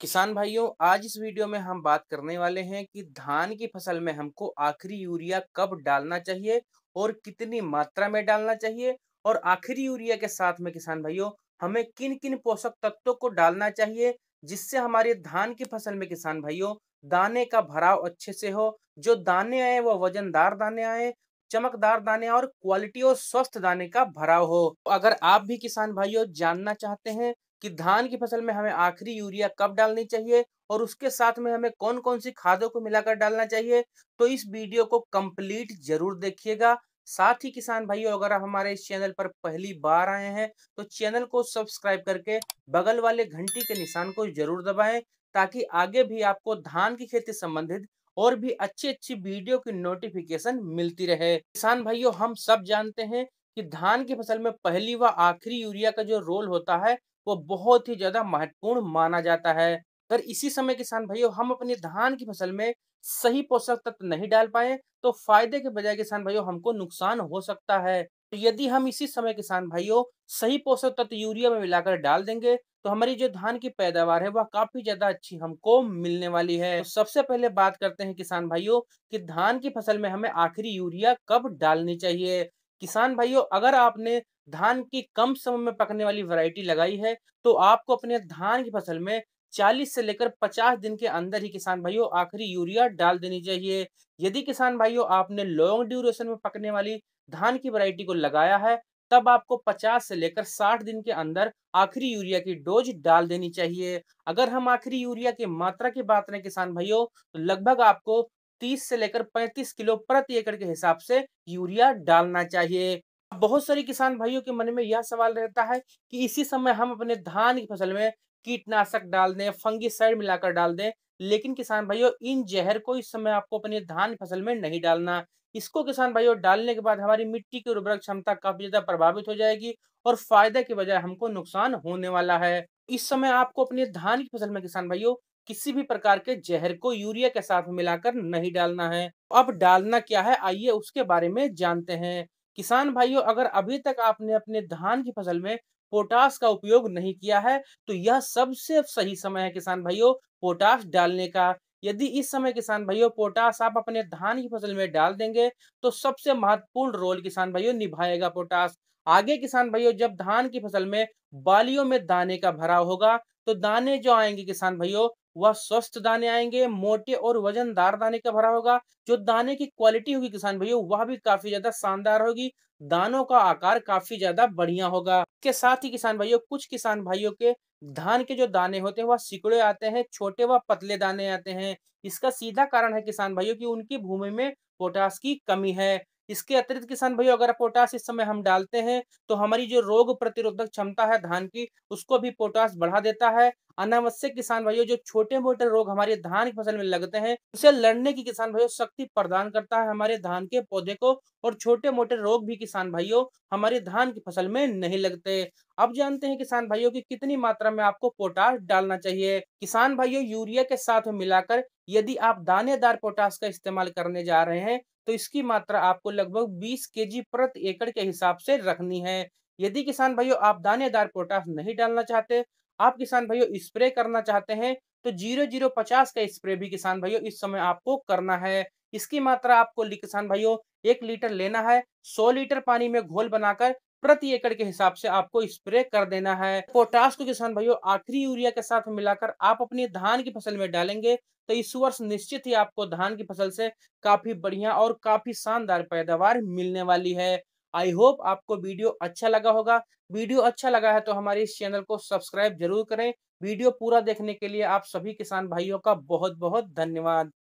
किसान भाइयों आज इस वीडियो में हम बात करने वाले हैं कि धान की फसल में हमको आखिरी यूरिया कब डालना चाहिए और कितनी मात्रा में डालना चाहिए और आखिरी यूरिया के साथ में किसान भाइयों हमें किन किन पोषक तत्वों को डालना चाहिए जिससे हमारे धान की फसल में किसान भाइयों दाने का भराव अच्छे से हो जो दाने आए वो वजनदार दाने आए चमकदार दाने और क्वालिटी और स्वस्थ दाने का भराव हो अगर आप भी किसान भाइयों जानना चाहते हैं कि धान की फसल में हमें आखिरी यूरिया कब डालनी चाहिए और उसके साथ में हमें कौन कौन सी खादों को मिलाकर डालना चाहिए तो इस वीडियो को कंप्लीट जरूर देखिएगा साथ ही किसान भाइयों अगर आप हमारे इस चैनल पर पहली बार आए हैं तो चैनल को सब्सक्राइब करके बगल वाले घंटी के निशान को जरूर दबाएं ताकि आगे भी आपको धान की खेती संबंधित और भी अच्छी अच्छी वीडियो की नोटिफिकेशन मिलती रहे किसान भाइयों हम सब जानते हैं कि धान की फसल में पहली व आखिरी यूरिया का जो रोल होता है वो बहुत ही ज्यादा महत्वपूर्ण माना जाता है अगर इसी समय किसान भाइयों हम अपने धान की फसल में सही पोषक तत्व नहीं डाल पाए तो फायदे के बजाय किसान भाइयों हमको नुकसान हो सकता है तो यदि हम इसी समय किसान भाइयों सही पोषक तत्व यूरिया में मिलाकर डाल देंगे तो हमारी जो धान की पैदावार है वह काफी ज्यादा अच्छी हमको मिलने वाली है तो सबसे पहले बात करते हैं किसान भाइयों कि धान की फसल में हमें आखिरी यूरिया कब डालनी चाहिए किसान भाइयों अगर आपने धान की कम समय में पकने वाली वैरायटी लगाई है तो आपको अपने धान की फसल में 40 से लेकर 50 दिन के अंदर ही किसान भाइयों आखिरी यूरिया डाल देनी चाहिए यदि किसान भाइयों आपने लॉन्ग ड्यूरेशन में पकने वाली धान की वैरायटी को लगाया है तब आपको 50 से लेकर 60 दिन के अंदर आखिरी यूरिया की डोज डाल देनी चाहिए अगर हम आखिरी यूरिया की मात्रा की बात करें किसान भाइयों तो लगभग आपको 30 से लेकर 35 किलो प्रति एकड़ के हिसाब से यूरिया डालना चाहिए बहुत सारे किसान भाइयों के मन में यह सवाल रहता है कि इसी समय हम अपने धान की फसल में कीटनाशक डाल दें फंगिसाइड मिलाकर डाल दें लेकिन किसान भाइयों इन जहर को इस समय आपको अपने धान फसल में नहीं डालना इसको किसान भाइयों डालने के बाद हमारी मिट्टी की उर्वरक क्षमता काफी ज्यादा प्रभावित हो जाएगी और फायदे के बजाय हमको नुकसान होने वाला है इस समय आपको अपने धान की फसल में किसान भाइयों किसी भी प्रकार के जहर को यूरिया के साथ मिलाकर नहीं डालना है अब डालना क्या है आइए उसके बारे में जानते हैं किसान भाइयों अगर अभी तक आपने अपने धान की फसल में पोटास का उपयोग नहीं किया है तो यह सबसे सही समय है किसान भाइयों पोटास डालने का यदि इस समय किसान भाइयों पोटास आप अपने धान की फसल में डाल देंगे तो सबसे महत्वपूर्ण रोल किसान भाइयों निभाएगा पोटास आगे किसान भाइयों जब धान की फसल में बालियों में दाने का भराव होगा तो दाने जो आएंगे किसान भाइयों वह स्वस्थ दाने आएंगे मोटे और वजनदार दाने का भरा होगा जो दाने की क्वालिटी होगी किसान भाइयों वह भी काफी ज्यादा शानदार होगी दानों का आकार काफी ज्यादा बढ़िया होगा के साथ ही किसान भाइयों कुछ किसान भाइयों के धान के जो दाने होते हैं वह सिकड़े आते हैं छोटे व पतले दाने आते हैं इसका सीधा कारण है किसान भाइयों की उनकी भूमि में पोटास की कमी है इसके अतिरिक्त किसान भाइयों अगर पोटास इस समय हम डालते हैं तो हमारी जो रोग प्रतिरोधक क्षमता है धान की उसको भी पोटास बढ़ा देता है अनावश्यक किसान भाइयों जो छोटे मोटे रोग हमारे धान की फसल में लगते हैं उसे लड़ने की किसान भाइयों शक्ति प्रदान करता है हमारे धान के पौधे को और छोटे मोटे रोग भी किसान भाइयों हमारे धान की फसल में नहीं लगते अब जानते हैं किसान भाइयों की कितनी मात्रा में आपको पोटास डालना चाहिए किसान भाइयों यूरिया के साथ मिलाकर यदि आप दानेदार पोटास का इस्तेमाल करने जा रहे हैं तो इसकी मात्रा आपको लगभग 20 केजी प्रति एकड़ के हिसाब से रखनी है यदि किसान भाइयों आप दानेदार पोटास नहीं डालना चाहते आप किसान भाइयों स्प्रे करना चाहते हैं तो जीरो जीरो पचास का स्प्रे भी किसान भाइयों इस समय आपको करना है इसकी मात्रा आपको किसान भाइयों एक लीटर लेना है सौ लीटर पानी में घोल बनाकर प्रति एकड़ के हिसाब से आपको स्प्रे कर देना है पोटास को किसान भाइयों आखिरी यूरिया के साथ मिलाकर आप अपनी धान की फसल में डालेंगे तो इस वर्ष निश्चित ही आपको धान की फसल से काफी बढ़िया और काफी शानदार पैदावार मिलने वाली है आई होप आपको वीडियो अच्छा लगा होगा वीडियो अच्छा लगा है तो हमारे इस चैनल को सब्सक्राइब जरूर करें वीडियो पूरा देखने के लिए आप सभी किसान भाइयों का बहुत बहुत धन्यवाद